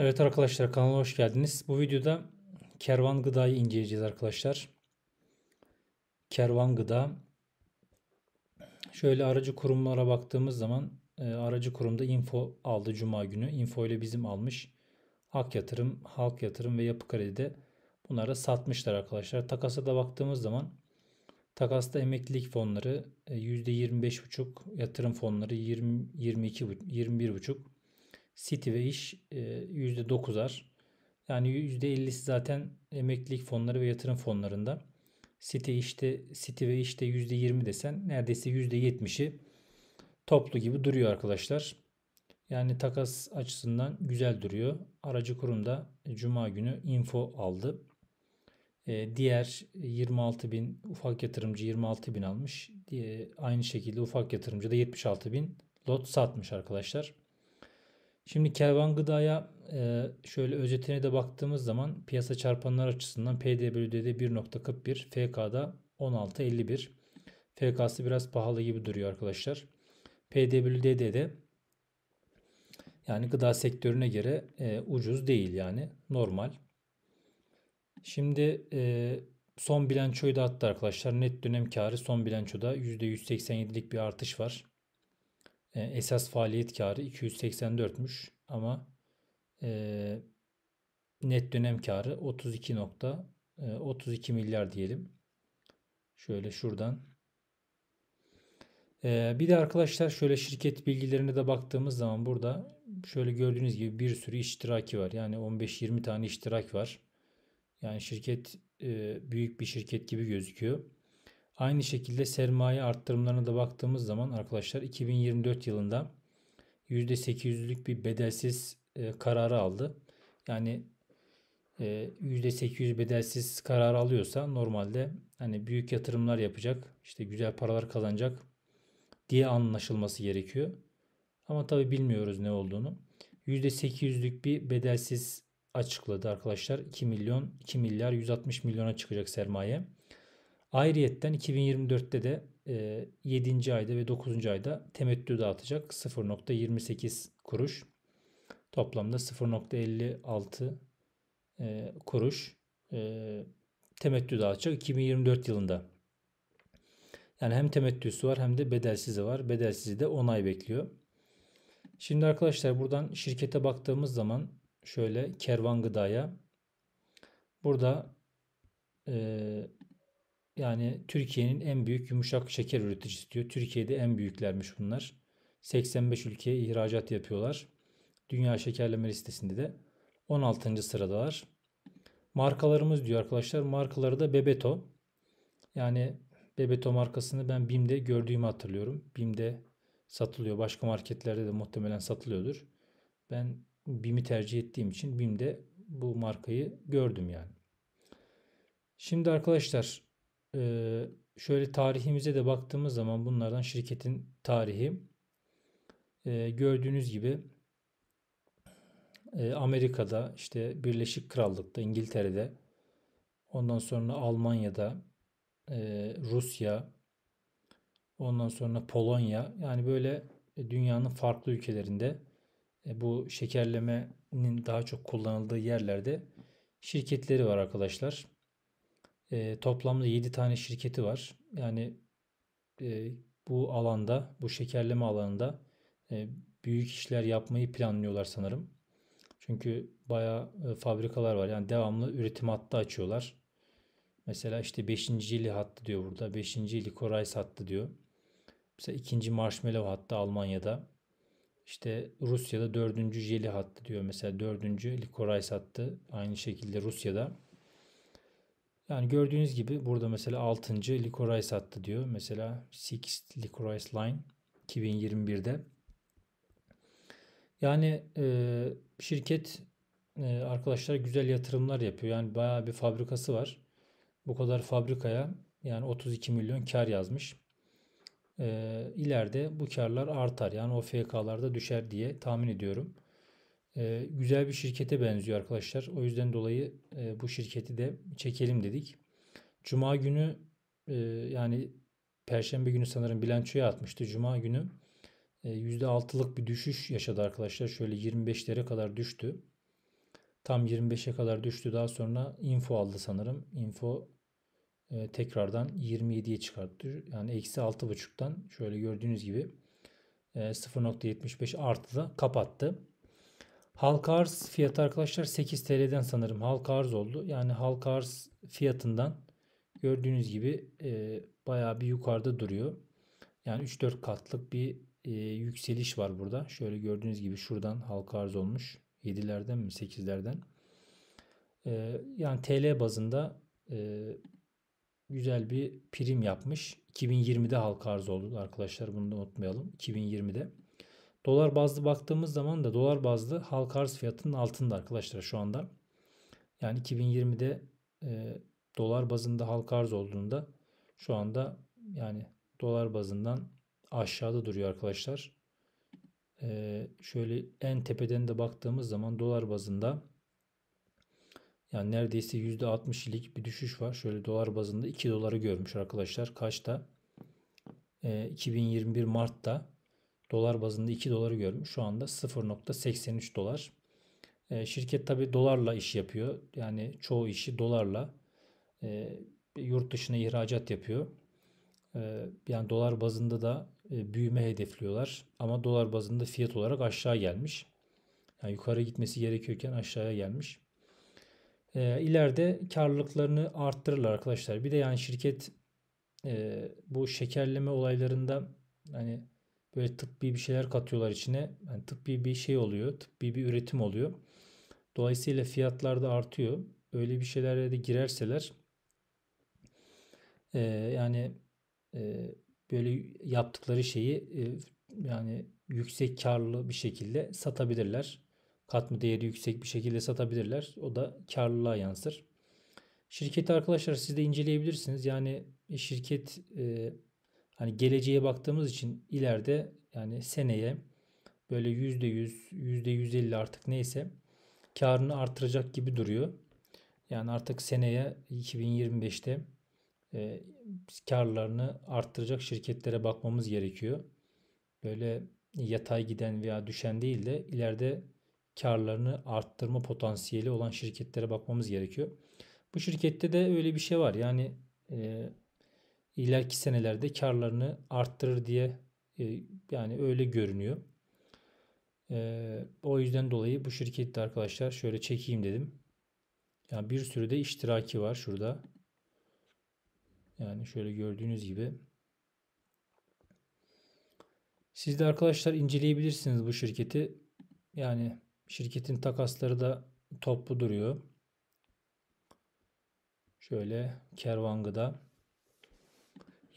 Evet arkadaşlar kanala hoş geldiniz. Bu videoda kervan gıdayı inceleyeceğiz arkadaşlar. Kervan gıda. Şöyle aracı kurumlara baktığımız zaman e, aracı kurumda info aldı cuma günü. Info ile bizim almış. Ak yatırım, halk yatırım ve yapı kredide bunları satmışlar arkadaşlar. Takasa da baktığımız zaman takasta emeklilik fonları %25,5 e, yatırım fonları 20, 22, 21,5 City ve iş %9'ar. E, yani %50'si zaten emeklilik fonları ve yatırım fonlarında. City işte City ve işte %20 desen neredeyse %70'i toplu gibi duruyor arkadaşlar. Yani takas açısından güzel duruyor. Aracı kurumda cuma günü info aldı. Ee, diğer 26 bin ufak yatırımcı 26 bin almış. aynı şekilde ufak yatırımcı da 76 bin lot satmış arkadaşlar. Şimdi kervan gıdaya e, şöyle özetine de baktığımız zaman piyasa çarpanlar açısından PD bölü DD 1.41 FK'da 16.51 FK'sı biraz pahalı gibi duruyor arkadaşlar. PD de yani gıda sektörüne göre e, ucuz değil yani normal. Şimdi e, son bilançoyu da attı arkadaşlar. Net dönem karı son bilançoda %187'lik bir artış var. E, esas faaliyet karı 284'müş ama e, net dönem karı 32 nokta e, 32 milyar diyelim. Şöyle şuradan. E, bir de arkadaşlar şöyle şirket bilgilerine de baktığımız zaman burada şöyle gördüğünüz gibi bir sürü iştiraki var. Yani 15-20 tane iştirak var. Yani şirket e, büyük bir şirket gibi gözüküyor. Aynı şekilde sermaye arttırımlarına da baktığımız zaman arkadaşlar 2024 yılında %800'lük bir bedelsiz e, kararı aldı. Yani e, %800 bedelsiz karar alıyorsa normalde hani büyük yatırımlar yapacak, işte güzel paralar kazanacak diye anlaşılması gerekiyor. Ama tabi bilmiyoruz ne olduğunu. %800'lük bir bedelsiz açıkladı arkadaşlar. 2 milyon 2 milyar 160 milyona çıkacak sermaye. Ayrıyetten 2024'te de 7. E, ayda ve 9. ayda temettü dağıtacak 0.28 kuruş. Toplamda 0.56 e, kuruş e, temettü dağıtacak 2024 yılında. Yani hem temettüsü var hem de bedelsizi var. Bedelsizi de 10 ay bekliyor. Şimdi arkadaşlar buradan şirkete baktığımız zaman şöyle kervan gıdaya burada yani Türkiye'nin en büyük yumuşak şeker üreticisi diyor. Türkiye'de en büyüklermiş bunlar. 85 ülkeye ihracat yapıyorlar. Dünya şekerleme listesinde de 16. sıradalar. Markalarımız diyor arkadaşlar. Markaları da Bebeto. Yani Bebeto markasını ben BİM'de gördüğümü hatırlıyorum. BİM'de satılıyor. Başka marketlerde de muhtemelen satılıyordur. Ben BİM'i tercih ettiğim için BİM'de bu markayı gördüm yani. Şimdi arkadaşlar e, şöyle tarihimize de baktığımız zaman bunlardan şirketin tarihi e, gördüğünüz gibi e, Amerika'da işte Birleşik Krallık'ta İngiltere'de ondan sonra Almanya'da e, Rusya ondan sonra Polonya yani böyle e, dünyanın farklı ülkelerinde e, bu şekerlemenin daha çok kullanıldığı yerlerde şirketleri var arkadaşlar. E, toplamda 7 tane şirketi var. Yani e, bu alanda, bu şekerleme alanında e, büyük işler yapmayı planlıyorlar sanırım. Çünkü bayağı e, fabrikalar var. Yani devamlı üretim hattı açıyorlar. Mesela işte 5. ili hattı diyor burada. 5. ili Korays hattı diyor. Mesela 2. Marshmallow hattı Almanya'da. İşte Rusya'da 4. Jeli hattı diyor. Mesela 4. Likorays hattı aynı şekilde Rusya'da. Yani gördüğünüz gibi burada mesela 6. Licorice attı diyor. Mesela 6 Licorice Line 2021'de. Yani e, şirket e, arkadaşlar güzel yatırımlar yapıyor. Yani bayağı bir fabrikası var. Bu kadar fabrikaya yani 32 milyon kar yazmış. E, ileride bu karlar artar. Yani o FK'larda düşer diye tahmin ediyorum. Ee, güzel bir şirkete benziyor arkadaşlar. O yüzden dolayı e, bu şirketi de çekelim dedik. Cuma günü e, yani Perşembe günü sanırım bilançoya atmıştı. Cuma günü e, %6'lık bir düşüş yaşadı arkadaşlar. Şöyle 25'lere kadar düştü. Tam 25'e kadar düştü. Daha sonra info aldı sanırım. Info e, tekrardan 27'ye çıkarttı. Yani eksi 6.5'tan şöyle gördüğünüz gibi 0.75 arttı da kapattı. Halka arz fiyatı arkadaşlar 8 TL'den sanırım halka arz oldu. Yani halka arz fiyatından gördüğünüz gibi e, bayağı bir yukarıda duruyor. Yani 3-4 katlık bir e, yükseliş var burada. Şöyle gördüğünüz gibi şuradan halka arz olmuş. 7'lerden mi 8'lerden. E, yani TL bazında e, güzel bir prim yapmış. 2020'de halka arz oldu arkadaşlar bunu da unutmayalım. 2020'de. Dolar bazlı baktığımız zaman da dolar bazlı halka arz fiyatının altında arkadaşlar şu anda. Yani 2020'de e, dolar bazında halka arz olduğunda şu anda yani dolar bazından aşağıda duruyor arkadaşlar. E, şöyle en tepeden de baktığımız zaman dolar bazında yani neredeyse %60'lik bir düşüş var. Şöyle dolar bazında 2 doları görmüş arkadaşlar. Kaçta? E, 2021 Mart'ta dolar bazında 2 doları görmüş. Şu anda 0.83 dolar. E, şirket tabi dolarla iş yapıyor. Yani çoğu işi dolarla e, yurt dışına ihracat yapıyor. E, yani dolar bazında da e, büyüme hedefliyorlar. Ama dolar bazında fiyat olarak aşağı gelmiş. Yani yukarı gitmesi gerekiyorken aşağıya gelmiş. E, ileride karlılıklarını arttırırlar arkadaşlar. Bir de yani şirket e, bu şekerleme olaylarında hani böyle tıbbi bir şeyler katıyorlar içine. Yani tıbbi bir şey oluyor. Tıbbi bir üretim oluyor. Dolayısıyla fiyatlar da artıyor. Öyle bir şeylere de girerseler e, yani e, böyle yaptıkları şeyi e, yani yüksek karlı bir şekilde satabilirler. Katma değeri yüksek bir şekilde satabilirler. O da karlılığa yansır. Şirketi arkadaşlar siz de inceleyebilirsiniz. Yani şirket e, hani geleceğe baktığımız için ileride yani seneye böyle %100, %150 artık neyse karını artıracak gibi duruyor. Yani artık seneye 2025'te e, karlarını arttıracak şirketlere bakmamız gerekiyor. Böyle yatay giden veya düşen değil de ileride karlarını arttırma potansiyeli olan şirketlere bakmamız gerekiyor. Bu şirkette de öyle bir şey var. Yani e, ileriki senelerde karlarını arttırır diye e, yani öyle görünüyor. E, o yüzden dolayı bu şirkette arkadaşlar şöyle çekeyim dedim. Yani bir sürü de iştiraki var şurada. Yani şöyle gördüğünüz gibi. Siz de arkadaşlar inceleyebilirsiniz bu şirketi. Yani şirketin takasları da toplu duruyor. Şöyle kervan gıda.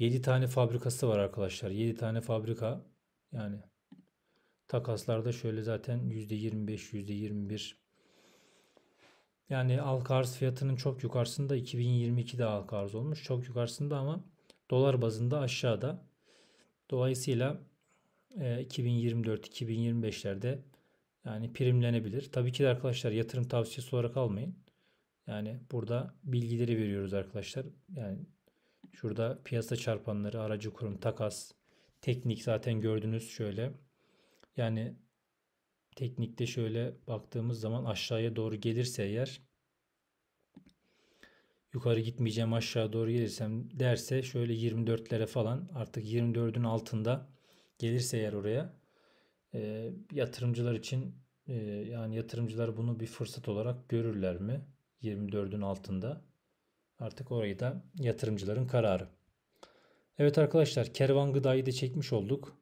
7 tane fabrikası var arkadaşlar. 7 tane fabrika yani takaslarda şöyle zaten %25, %21 yani alk arz fiyatının çok yukarısında 2022'de alk arz olmuş. Çok yukarısında ama dolar bazında aşağıda. Dolayısıyla 2024-2025'lerde e, yani primlenebilir. Tabii ki de arkadaşlar yatırım tavsiyesi olarak almayın. Yani burada bilgileri veriyoruz arkadaşlar. Yani Şurada piyasa çarpanları, aracı kurum, takas, teknik zaten gördünüz şöyle. Yani teknikte şöyle baktığımız zaman aşağıya doğru gelirse eğer yukarı gitmeyeceğim aşağı doğru gelirsem derse şöyle 24'lere falan artık 24'ün altında gelirse eğer oraya e, yatırımcılar için e, yani yatırımcılar bunu bir fırsat olarak görürler mi 24'ün altında Artık orayı da yatırımcıların kararı. Evet arkadaşlar kervan gıdayı da çekmiş olduk.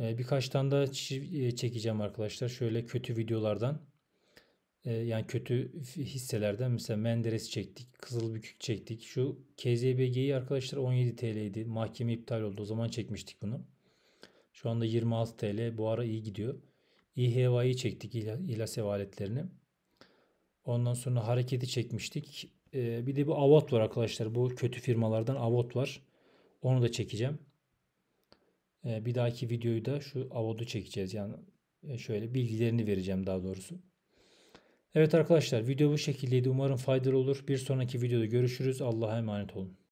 Ee, birkaç tane daha e, çekeceğim arkadaşlar. Şöyle kötü videolardan e, yani kötü hisselerden mesela Menderes çektik, Kızılbükük çektik. Şu KZBG'yi arkadaşlar 17 TL'ydi. Mahkeme iptal oldu. O zaman çekmiştik bunu. Şu anda 26 TL. Bu ara iyi gidiyor. İHVA'yı çektik. İlaç e aletlerini. Ondan sonra hareketi çekmiştik. E, bir de bu Avot var arkadaşlar. Bu kötü firmalardan Avot var. Onu da çekeceğim. E, bir dahaki videoyu da şu Avot'u çekeceğiz. Yani e, şöyle bilgilerini vereceğim daha doğrusu. Evet arkadaşlar video bu şekildeydi. Umarım faydalı olur. Bir sonraki videoda görüşürüz. Allah'a emanet olun.